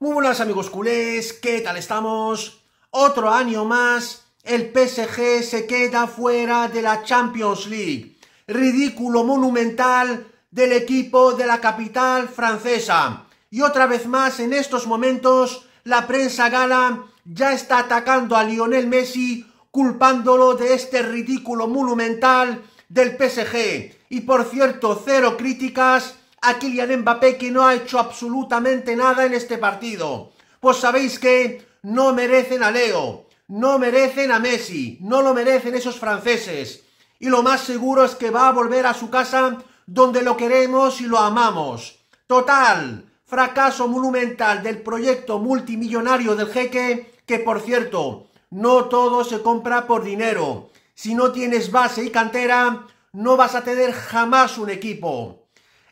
Muy buenas amigos culés, ¿qué tal estamos? Otro año más, el PSG se queda fuera de la Champions League. Ridículo monumental del equipo de la capital francesa. Y otra vez más, en estos momentos, la prensa gala ya está atacando a Lionel Messi, culpándolo de este ridículo monumental del PSG. Y por cierto, cero críticas a Kylian Mbappé que no ha hecho absolutamente nada en este partido. Pues sabéis que no merecen a Leo, no merecen a Messi, no lo merecen esos franceses. Y lo más seguro es que va a volver a su casa donde lo queremos y lo amamos. Total, fracaso monumental del proyecto multimillonario del jeque, que por cierto, no todo se compra por dinero. Si no tienes base y cantera, no vas a tener jamás un equipo.